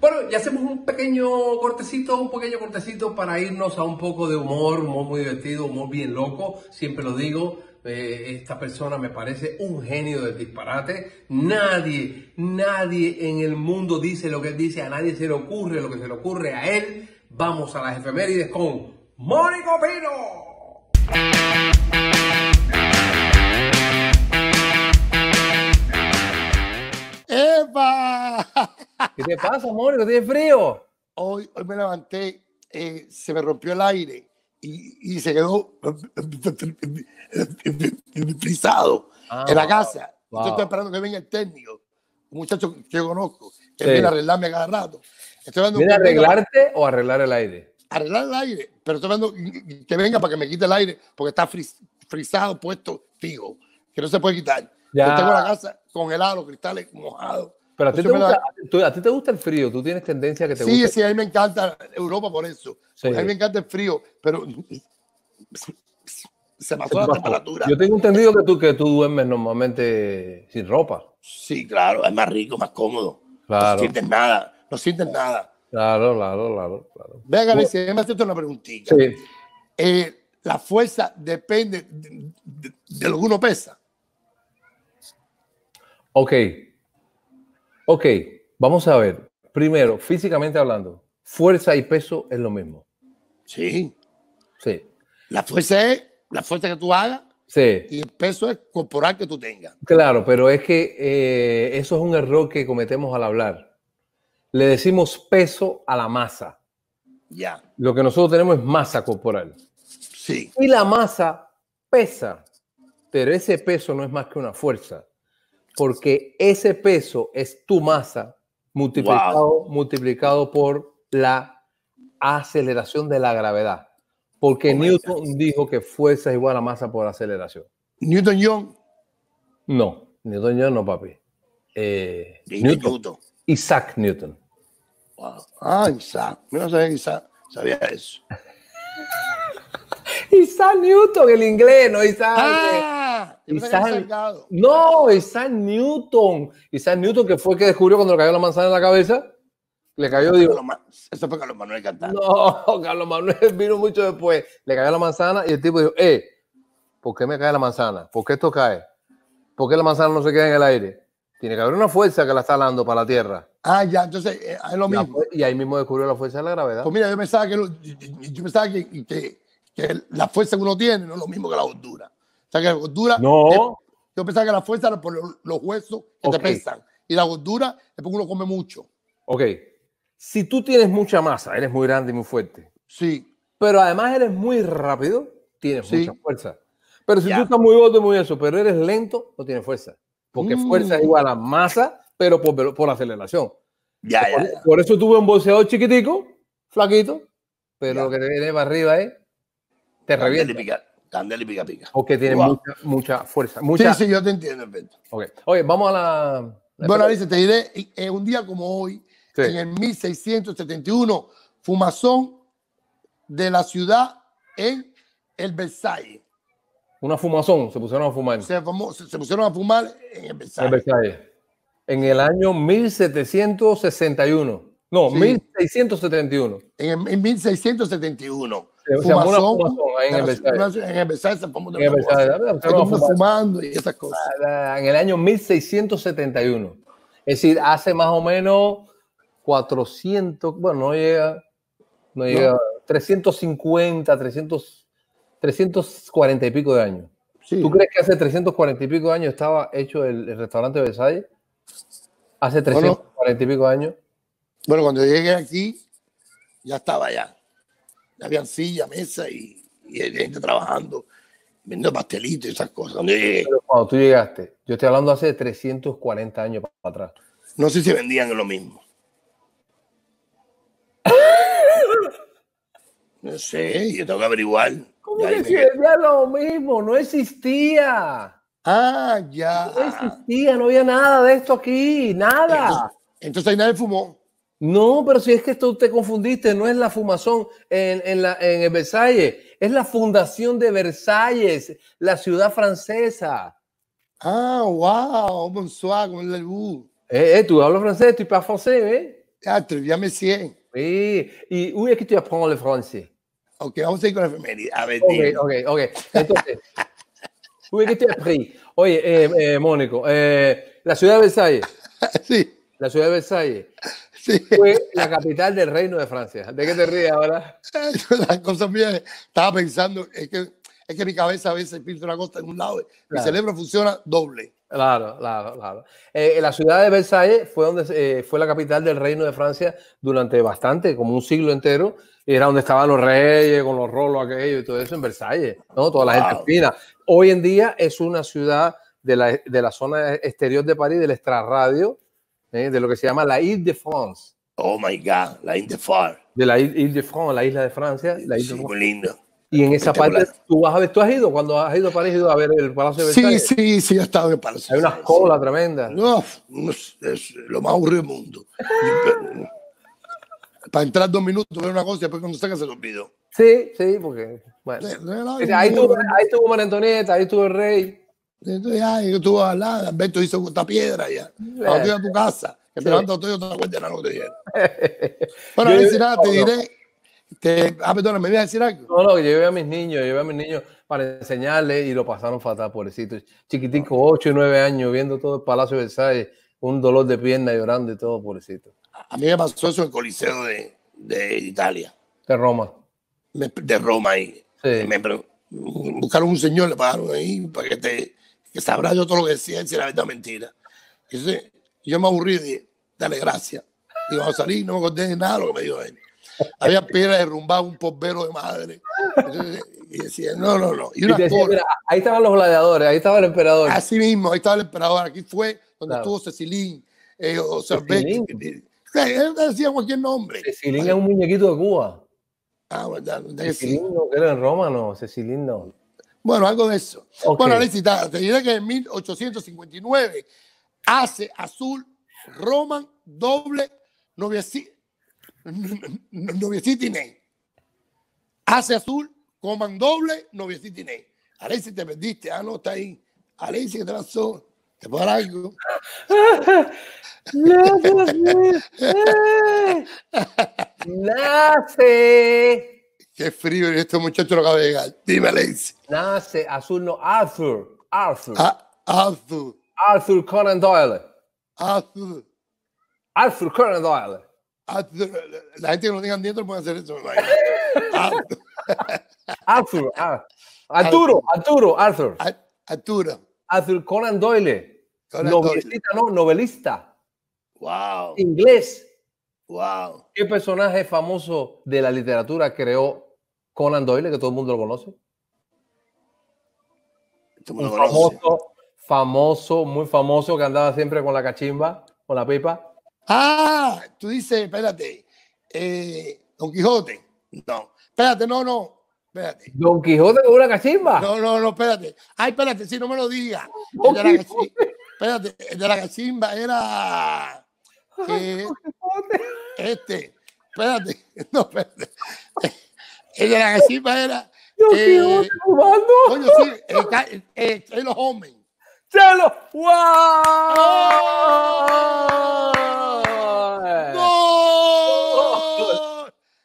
Bueno, ya hacemos un pequeño cortecito, un pequeño cortecito para irnos a un poco de humor, humor muy divertido, humor bien loco, siempre lo digo. Eh, esta persona me parece un genio del disparate. Nadie, nadie en el mundo dice lo que él dice, a nadie se le ocurre lo que se le ocurre a él. Vamos a las efemérides con Mónico Pino. ¡Epa! ¿Qué te pasa, amor? ¿Qué frío? Hoy, hoy me levanté, eh, se me rompió el aire y, y se quedó frisado ah, en la casa. estoy esperando que venga el técnico, un muchacho que yo conozco, que viene a arreglarme cada rato. Estoy a arreglarte o arreglar el aire? Arreglar el aire, pero estoy esperando que venga para que me quite el aire, porque está frisado, puesto fijo, que no se puede quitar. Yo tengo la casa congelada, los cristales mojados pero a ti, te gusta, el frío, tú tienes tendencia a que te sí, gusta. Sí, sí, a mí me encanta Europa por eso. A mí me encanta el frío, pero se pasó la temperatura. Yo tengo entendido que tú, que tú duermes normalmente sin ropa. Sí, claro, es más rico, más cómodo. No sientes nada, no sientes nada. Claro, claro, claro. claro. Venga, bueno. me haces una preguntita. Sí. Eh, la fuerza depende de, de, lo que uno pesa. Ok. Ok, vamos a ver. Primero, físicamente hablando, fuerza y peso es lo mismo. Sí. Sí. La fuerza es la fuerza que tú hagas. Sí. Y el peso es corporal que tú tengas. Claro, pero es que eh, eso es un error que cometemos al hablar. Le decimos peso a la masa. Ya. Lo que nosotros tenemos es masa corporal. Sí. Y la masa pesa, pero ese peso no es más que una fuerza porque ese peso es tu masa multiplicado, multiplicado por la aceleración de la gravedad. Porque Newton dijo que fuerza es igual a masa por aceleración. ¿Newton John? No, Newton Young no, papi. Eh, Newton. Isaac Newton. Ah, Isaac. no sabía, Isaac. sabía eso. Isaac Newton, el inglés, no Isaac. Ah, no, Isaac Newton. Isaac Newton, que fue el que descubrió cuando le cayó la manzana en la cabeza. Le cayó, Eso fue Carlos Manuel cantando. No, Carlos Manuel vino mucho después. Le cayó la manzana y el tipo dijo, eh, ¿por qué me cae la manzana? ¿Por qué esto cae? ¿Por qué la manzana no se queda en el aire? Tiene que haber una fuerza que la está dando para la Tierra. Ah, ya, entonces eh, es lo mismo. y ahí mismo descubrió la fuerza de la gravedad. Pues mira, yo pensaba que, yo, que, la fuerza que uno tiene no es lo mismo que la hondura. O que la gordura. No. yo pensaba que la fuerza era por los, huesos que te pesan. Y la gordura es porque uno come mucho. Ok. Si tú tienes mucha masa, eres muy grande y muy fuerte. Sí. Pero además eres muy rápido, tienes mucha fuerza. Pero si tú estás muy gordo y muy eso, pero eres lento, no tienes fuerza. Porque mm. fuerza es igual a masa, pero por, por aceleración. Ya, por, ya, por, eso tuve un boxeador chiquitico, flaquito, pero lo que te viene para arriba es. Te revienta. Candela y Pica Pica. que tiene mucha, mucha fuerza. Mucha... Sí, sí, yo te entiendo, Alberto. Okay. Oye, vamos a la. bueno, dice te diré, eh, un día como hoy, en el 1671, fumazón de la ciudad en el Versailles. Una fumazón, se pusieron a fumar. Se, pusieron a fumar en el Versailles. En el año 1761. No, 1671. En, en 1671 en, el año 1671. Es decir, hace más o menos 400, bueno, no llega, no llega, 350, 300, 340 y pico de años. ¿Tú crees que hace 340 y pico de años estaba hecho el, restaurante de Versailles? Hace 340 y pico de años. Bueno, cuando llegué aquí, ya estaba allá habían silla, mesa y, gente trabajando, vendiendo pastelitos y esas cosas. Cuando, tú llegaste, yo estoy hablando hace 340 años para atrás. No sé si vendían lo mismo. No sé, yo tengo que averiguar. ¿Cómo que vendía lo mismo? No existía. Ah, ya. No existía, no había nada de esto aquí, nada. Entonces, entonces ahí nadie fumó. No, pero si es que tú te confundiste, no es la fumazón en, en, la, en Versalles, es la fundación de Versalles, la ciudad francesa. Ah, wow, bonsoir, con le Eh, eh, tú hablas francés, tu hablas francés, ¿eh? Ah, très bien, monsieur. Eh. Sí, y où es que tu apprends le français? Ok, vamos a ir con la efeméride. A ah, ver, ok, ok, ok. Entonces, où es que tu apprends? Oye, eh, eh Mónico, eh, la ciudad de Versalles. sí. La ciudad de Versalles fue la capital del reino de Francia. ¿De qué te ríes ahora? Las cosas mías, estaba pensando, es que, es que mi cabeza a veces filtra una cosa en un lado, mi cerebro funciona doble. Claro, claro, claro. Eh, la ciudad de Versalles fue, donde, eh, fue la capital del reino de Francia durante bastante, como un siglo entero. Era donde estaban los reyes, con los rolos aquellos y todo eso en Versalles, ¿no? Toda la gente fina. Hoy en día es una ciudad de la, de la zona exterior de París, del extrarradio, ¿eh? de lo que se llama la Ile de France. Oh my God, la Ile de France. De la Ile, de France, la isla de Francia. La muy lindo. Y en esa parte tú has ido, cuando has ido a París, ido a ver el Palacio de Versalles. Sí, sí, sí, he estado en Palacio. Hay una cola tremenda. No, es, lo más aburrido del mundo. Para entrar dos minutos, ver una cosa y después cuando salga se lo olvidó. Sí, sí, porque. Bueno. ahí, estuvo ahí María Antonieta, ahí estuvo el rey. Entonces, ah, tú a Alberto hizo esta piedra ya. Cuando tú a tu casa, que te levantas todo yo te acuerdas de lo que te Bueno, a ver si nada, te diré. ah, perdón, ¿me ibas a decir algo? No, no, llevé a mis niños, llevé a mis niños para enseñarles y lo pasaron fatal, pobrecito Chiquitico, 8 y 9 años, viendo todo el Palacio de Versailles un dolor de pierna llorando y todo, pobrecito. A mí me pasó eso en el Coliseo de, de Italia. De Roma. de Roma ahí. Sí. Me, buscaron un señor, le pagaron ahí para que te que sabrá yo todo lo que decía, si era verdad mentira. Y yo me aburrí y dije, dale gracias. Digo, a salir, no me conté de nada lo que me dijo él. Había piedra derrumbada, un pombero de madre. y decía, no, no, no. Y, una ahí estaban los gladiadores, ahí estaba el emperador. Así mismo, ahí estaba el emperador. Aquí fue donde estuvo Cecilín, eh, o Él decía cualquier nombre. Cecilín es un muñequito de Cuba. Ah, verdad. Cecilín no, que era en Roma, no. Cecilín no. Bueno, algo de eso. Bueno, Alexita, te diré que en 1859 hace azul Roman doble noviecito Noviecitiné. Hace azul, coman doble, Noviecitiné. Alexi, te perdiste. Ah, no, está ahí. Alexi, que te lanzó. ¿Te puedo dar algo? ¡Eh! ¡Nace! ¡Nace! Qué frío, y este muchacho lo acaba de llegar. Dime, Nace azul, no, Arthur. Arthur. Ah, Arthur. Arthur Conan Doyle. Arthur. Arthur Conan Doyle. La gente que no tenga no puede hacer eso. Arthur. Ah. Arthur. Arturo, Arturo, Arthur. Arturo. Arthur Conan Doyle. novelista, no, novelista. Wow. Inglés. ¿Qué personaje famoso de la literatura creó Conan Doyle, que todo el mundo lo conoce? Un famoso, famoso, muy famoso, que andaba siempre con la cachimba, con la pipa. Ah, tú dices, espérate, eh, Don Quijote. No, espérate, no, no, espérate. Don Quijote con una cachimba. No, no, no, espérate. Ay, espérate, si no me lo digas. El de la cachimba, espérate, de la cachimba era. Eh, este, espérate, no, espérate. El de la gacipa era. Dios eh, coño, sí, eh, Chelo ¡Chelo! ¡Wow!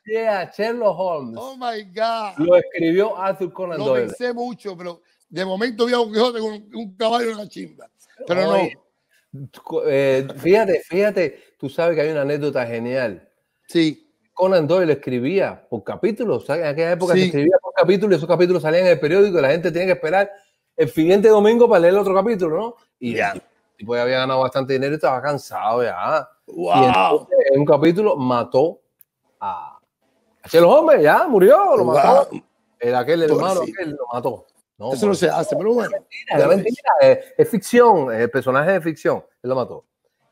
Yeah, Sherlock Holmes. Oh my God. Lo escribió Arthur Conan Doyle. Lo pensé mucho, pero de momento vi a un Quijote con caballo en la chimba. Pero no. Eh, fíjate, fíjate tú sabes que hay una anécdota genial. Sí. Conan Doyle escribía por capítulos, ¿sabes? En aquella época se escribía por capítulos y esos capítulos salían en el periódico y la gente tenía que esperar el siguiente domingo para leer el otro capítulo, ¿no? Y ya. Y pues había ganado bastante dinero y estaba cansado ya. Wow. Y en un capítulo mató a, a los hombres, ya murió, lo mató. Era aquel el hermano, sí. aquel lo mató. Eso no se hace, pero bueno. Es, mentira, mentira, es, ficción, es el personaje de ficción, él lo mató.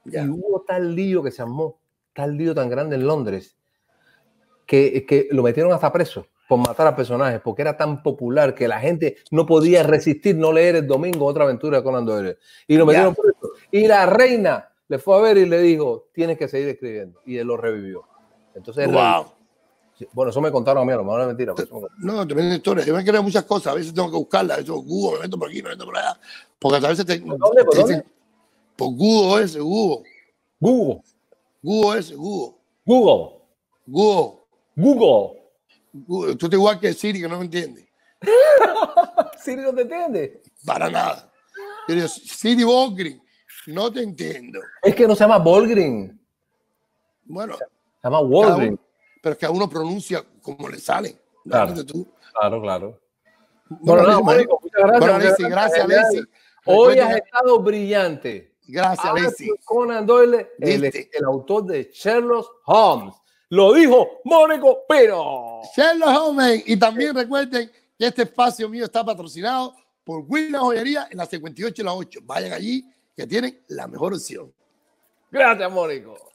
Y hubo tal lío que se armó, tal lío tan grande en Londres, que, eh, que lo metieron hasta preso por matar a personajes, porque era tan popular que la gente no podía resistir no leer el domingo otra aventura de Conan Doyle. Y lo metieron preso. Y la reina le fue a ver y le dijo, tienes que seguir escribiendo. Y él lo revivió. Entonces, bueno, eso me contaron a mí, a lo mejor es mentira. Pero no, también es historia. Yo me creo muchas cosas. A veces tengo que buscarlas. A Google, me meto por aquí, me meto por allá. Porque a veces te... por por pues Google ese, Google. Google. Google ese, Google. Google. Google. Google. Tú te igual que Siri, que no me entiende. Siri no te entiende. Para nada. Pero Siri Volgrin, no te entiendo. Es que no se llama Volgrin. Bueno. Se llama Volgrin. Pero es que a uno pronuncia como le sale. Claro, tú. claro. claro. Bueno, bueno no, muchas gracias. Bueno, gracias, Hoy has estado brillante. Gracias, Arthur Conan el, autor de Sherlock Holmes. Lo dijo Mónico Pero. Sherlock Holmes. Y también recuerden que este espacio mío está patrocinado por Willa Joyería en la 58 y la 8. Vayan allí que tienen la mejor opción. Gracias, Mónico.